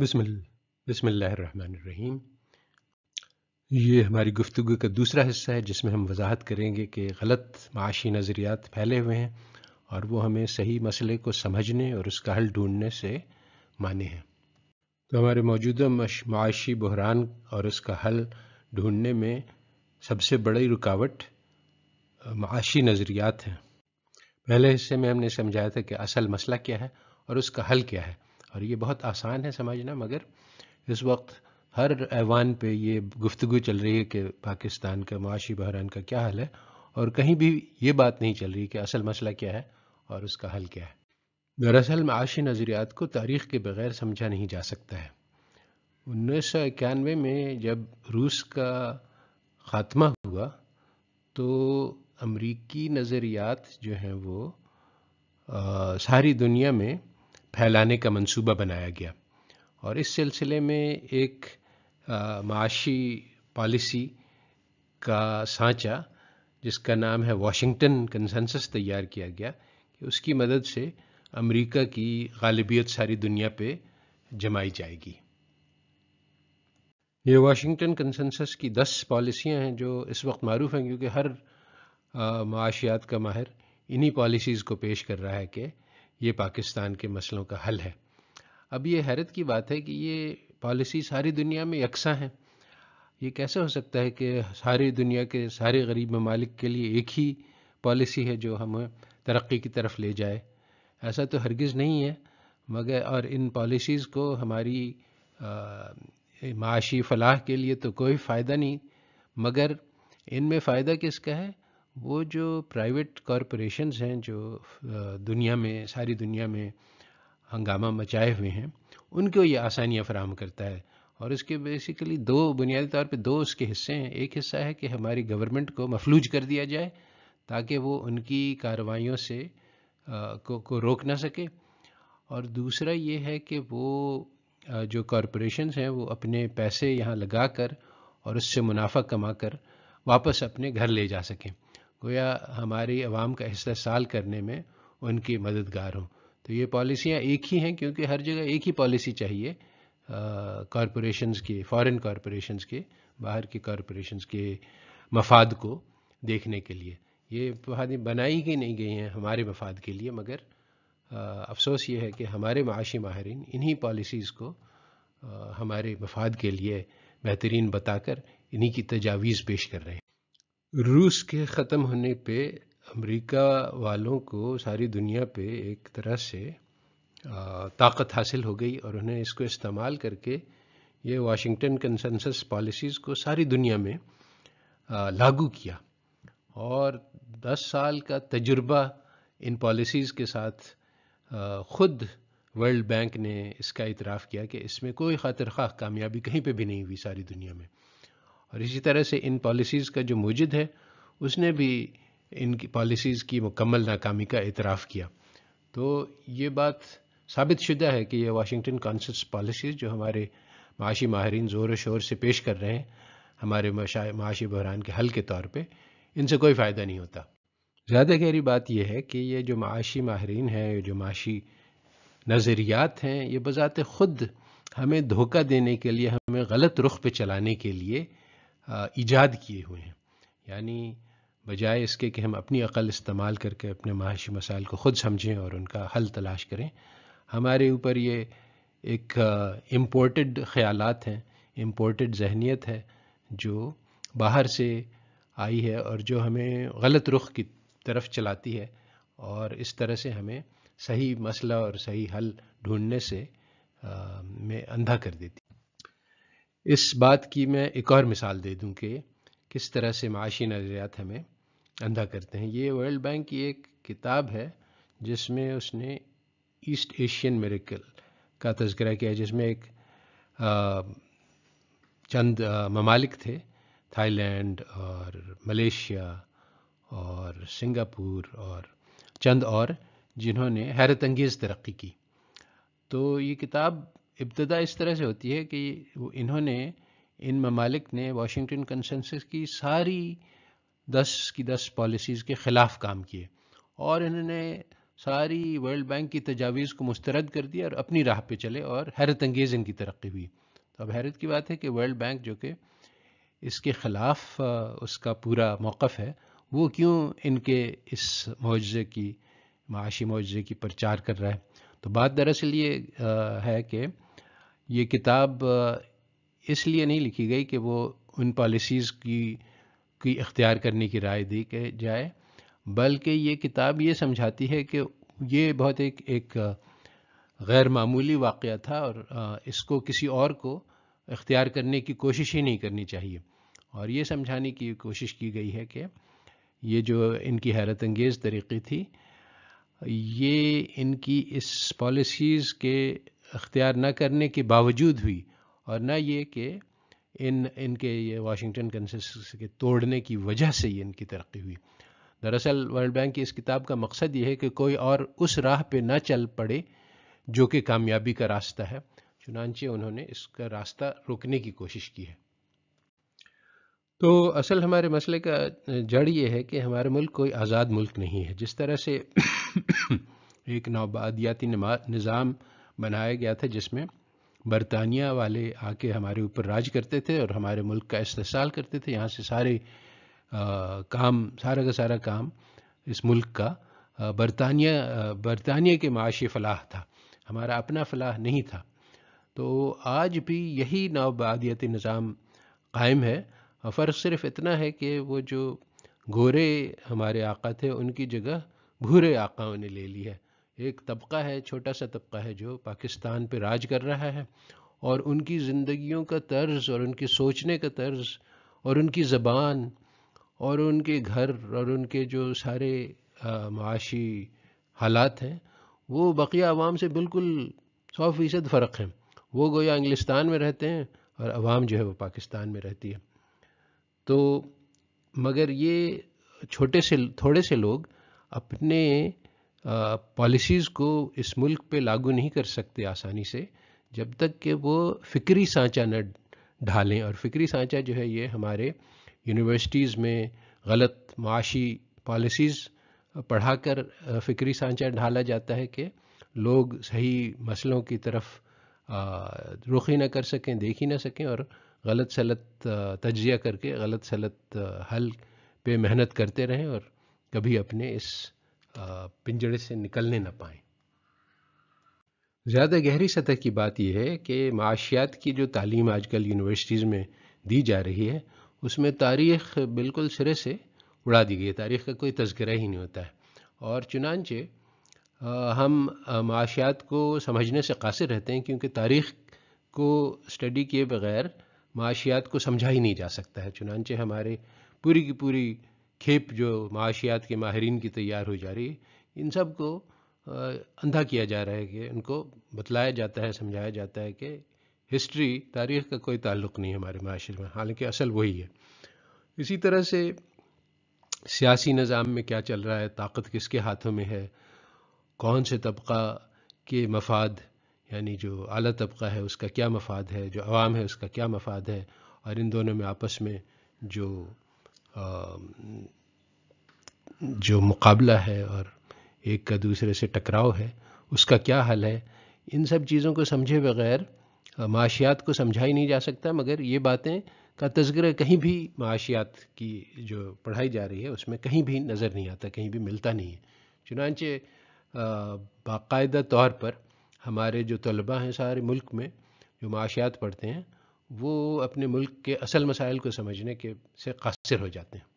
बिसमीम ये हमारी गुफ्तु का दूसरा हिस्सा है जिसमें हम वजाहत करेंगे कि गलत माशी नज़रियात फैले हुए हैं और वो हमें सही मसले को समझने और उसका हल ढूंढने से माने हैं तो हमारे मौजूदा माशी बहरान और उसका हल ढूंढने में सबसे बड़ी रुकावट माशी नज़रियात हैं पहले हिस्से में हमने समझाया था कि असल मसला क्या है और उसका हल क्या है और ये बहुत आसान है समझना मगर इस वक्त हर ऐवान पे ये गुफ्तु चल रही है कि पाकिस्तान का माशी बहरान का क्या हाल है और कहीं भी ये बात नहीं चल रही कि असल मसला क्या है और उसका हल क्या है दरअसल माशी नज़रियात को तारीख़ के बगैर समझा नहीं जा सकता है उन्नीस सौ इक्यानवे में जब रूस का ख़ात्मा हुआ तो अमरीकी नज़रियात जो हैं वो आ, सारी दुनिया में फैलाने का मंसूबा बनाया गया और इस सिलसिले में एक माशी पॉलिसी का सांचा जिसका नाम है वाशिंगटन कंसेंसस तैयार किया गया कि उसकी मदद से अमेरिका की गालिबियत सारी दुनिया पे जमाई जाएगी ये वाशिंगटन कंसेंसस की दस पॉलिसियां हैं जो इस वक्त मरूफ हैं क्योंकि हर माशियात का माहिर इन्हीं पॉलिसीज़ को पेश कर रहा है कि ये पाकिस्तान के मसलों का हल है अब ये हैरत की बात है कि ये पॉलिसी सारी दुनिया में यकसा है ये कैसे हो सकता है कि सारी दुनिया के सारे गरीब ममालिक के लिए एक ही पॉलिसी है जो हमें तरक्की की तरफ ले जाए ऐसा तो हरगिज़ नहीं है मगर और इन पॉलिसीज़ को हमारी माशी फलाह के लिए तो कोई फ़ायदा नहीं मगर इनमें फ़ायदा किसका है वो जो प्राइवेट कॉरपोरेशंस हैं जो दुनिया में सारी दुनिया में हंगामा मचाए हुए हैं उनको ये आसानियाँ फराहम करता है और इसके बेसिकली दो बुनियादी तौर पे दो उसके हिस्से हैं एक हिस्सा है कि हमारी गवर्नमेंट को मफलूज कर दिया जाए ताकि वो उनकी कार्रवाइयों से आ, को, को रोक ना सके और दूसरा ये है कि वो आ, जो कॉरपोरेशन हैं वो अपने पैसे यहाँ लगा कर और उससे मुनाफा कमा कर वापस अपने घर ले जा सकें गोया हमारी आवाम का इस्तेसाल करने में उनकी मददगार हों तो ये पॉलिसियाँ एक ही हैं क्योंकि हर जगह एक ही पॉलिसी चाहिए कॉरपोरेशंस के फॉरेन कॉरपोरेशंस के बाहर की कॉरपोरेशंस के मफाद को देखने के लिए ये फहादें बनाई ही नहीं गई हैं हमारे मफाद के लिए मगर आ, अफसोस ये है कि हमारे माशी माहरीन इन्हीं पॉलिसीज़ को आ, हमारे मफाद के लिए बेहतरीन बताकर इन्हीं की तजावीज़ पेश कर रहे हैं रूस के ख़त्म होने पे अमेरिका वालों को सारी दुनिया पे एक तरह से ताकत हासिल हो गई और उन्हें इसको इस्तेमाल करके ये वाशिंगटन कंसेंसस पॉलिसीज़ को सारी दुनिया में लागू किया और 10 साल का तजुर्बा इन पॉलिसीज़ के साथ ख़ुद वर्ल्ड बैंक ने इसका इतराफ़ किया कि इसमें कोई खातर खा कामयाबी कहीं पे भी नहीं हुई सारी दुनिया में और इसी तरह से इन पॉलिसीज़ का जो मुजिद है उसने भी इन पॉलिसीज़ की मुकम्मल नाकामी का एतराफ़ किया तो ये बात साबित शुदा है कि यह वाशिंगटन कॉन्सर्स पॉलिसीज़ जो हमारे माशी माहरीन ज़ोर शोर से पेश कर रहे हैं हमारे माशी बहरान के हल के तौर पर इनसे कोई फ़ायदा नहीं होता ज़्यादा गहरी बात यह है कि ये जो माशी माहरीन हैं जो माशी नज़रियात हैं ये बज़ात ख़ुद हमें धोखा देने के लिए हमें गलत रुख पे चलाने के लिए ईजाद किए हुए हैं यानी बजाय इसके कि हम अपनी अकल इस्तेमाल करके अपने माशी मसाइल को ख़ुद समझें और उनका हल तलाश करें हमारे ऊपर ये एक इम्पोर्टेड ख्याल हैं इम्पोर्टेड जहनीत है जो बाहर से आई है और जो हमें गलत रुख की तरफ चलाती है और इस तरह से हमें सही मसला और सही हल ढूंढने से आ, में अंधा कर देती इस बात की मैं एक और मिसाल दे दूं कि किस तरह से माशी नज़रियात हमें अंधा करते हैं ये वर्ल्ड बैंक की एक किताब है जिसमें उसने ईस्ट एशियन मेरिकल का तस्करा किया जिसमें एक चंद ममालिक थे थाईलैंड और मलेशिया और सिंगापुर और चंद और जिन्होंने हैरत अंगेज़ तरक्की की तो ये किताब इब्तदा इस तरह से होती है कि इन्होंने इन ममालिक ने वाशिंगटन कंसेंसस की सारी दस की दस पॉलिसीज़ के ख़िलाफ़ काम किए और इन्होंने सारी वर्ल्ड बैंक की तजावीज़ को मुस्तरद कर दिया और अपनी राह पे चले और हैरत अंगेज़ इनकी तरक्की हुई तो अब हैरत की बात है कि वर्ल्ड बैंक जो कि इसके ख़िलाफ़ उसका पूरा मौक़ है वो क्यों इनके इस मुआवजे की माशी मुआवजे की प्रचार कर रहा है तो बात दरअसल ये है कि ये किताब इसलिए नहीं लिखी गई कि वो उन पॉलिसीज़ की की इख्तियार करने की राय दी के जाए बल्कि ये किताब ये समझाती है कि ये बहुत एक एक गैर मामूली वाक़ था और इसको किसी और को इख्तियार करने की कोशिश ही नहीं करनी चाहिए और ये समझाने की कोशिश की गई है कि ये जो इनकी हैरत अंगेज़ तरीक़ी थी ये इनकी इस पॉलिसीज़ के अख्तियार न करने के बावजूद हुई और न ये कि इन इनके ये वाशिंगटन कंसेंसस के तोड़ने की वजह से ही इनकी तरक्की हुई दरअसल वर्ल्ड बैंक की इस किताब का मकसद ये है कि कोई और उस राह पे ना चल पड़े जो कि कामयाबी का रास्ता है चुनानचे उन्होंने इसका रास्ता रोकने की कोशिश की है तो असल हमारे मसले का जड़ ये है कि हमारे मुल्क कोई आज़ाद मुल्क नहीं है जिस तरह से एक नौबादियाती निज़ाम बनाया गया था जिसमें बरतानिया वाले आके हमारे ऊपर राज करते थे और हमारे मुल्क का इस्तेसाल करते थे यहाँ से सारे आ, काम सारा का सारा काम इस मुल्क का बरतानिया बरतानिया के माशी फलाह था हमारा अपना फलाह नहीं था तो आज भी यही नवबादियती निज़ाम कायम है फ़र्क सिर्फ इतना है कि वो जो गोरे हमारे आका थे उनकी जगह भूरे आकाओं ने ले ली है एक तबका है छोटा सा तबका है जो पाकिस्तान पर राज कर रहा है और उनकी ज़िंदगियों का तर्ज और उनके सोचने का तर्ज और उनकी ज़बान और उनके घर और उनके जो सारे माशी हालात हैं वो बकिया आवाम से बिल्कुल सौ फ़ीसद फ़र्क हैं वो गोया इंग्लिस्तान में रहते हैं और आवाम जो है वो पाकिस्तान में रहती है तो मगर ये छोटे से थोड़े से लोग अपने पॉलिसीज़ को इस मुल्क पे लागू नहीं कर सकते आसानी से जब तक कि वो फ़िक्री सांचा न ढालें और फ़िक्री सांचा जो है ये हमारे यूनिवर्सिटीज़ में गलत माशी पॉलिसीज़ पढ़ा कर फ़िक्री सांचा ढाला जाता है कि लोग सही मसलों की तरफ रुख ही ना कर सकें देख ही ना सकें और गलत सलत तजिया करके गलत सलत हल पे मेहनत करते रहें और कभी अपने इस पिंजड़े से निकलने ना पाएँ ज़्यादा गहरी सतह की बात यह है कि माशियात की जो तालीम आजकल यूनिवर्सिटीज़ में दी जा रही है उसमें तारीख बिल्कुल सिरे से उड़ा दी गई है तारीख का कोई तस्करा ही नहीं होता है और चुनानचे हम माशियात को समझने से कासिर रहते हैं क्योंकि तारीख को स्टडी किए बगैर माशियात को समझा ही नहीं जा सकता है चुनानचे हमारे पूरी की पूरी खेप जो माशियात के माहरीन की तैयार हो जा रही है इन सब को अंधा किया जा रहा है कि उनको बतलाया जाता है समझाया जाता है कि हिस्ट्री तारीख का कोई ताल्लुक नहीं है हमारे माशरे में हालांकि असल वही है इसी तरह से सियासी निज़ाम में क्या चल रहा है ताकत किसके हाथों में है कौन से तबका के मफाद यानी जो अली तबका है उसका क्या मफाद है जो आवाम है उसका क्या मफाद है और इन दोनों में आपस में जो जो मुकाबला है और एक का दूसरे से टकराव है उसका क्या हल है इन सब चीज़ों को समझे बगैर माशियात को समझा ही नहीं जा सकता मगर ये बातें का तस्कर कहीं भी माशियात की जो पढ़ाई जा रही है उसमें कहीं भी नज़र नहीं आता कहीं भी मिलता नहीं है चुनानचे बाकायदा तौर पर हमारे जो तलबा हैं सारे मुल्क में जो माशियात पढ़ते हैं वो अपने मुल्क के असल मसाइल को समझने के से सिर हो जाते हैं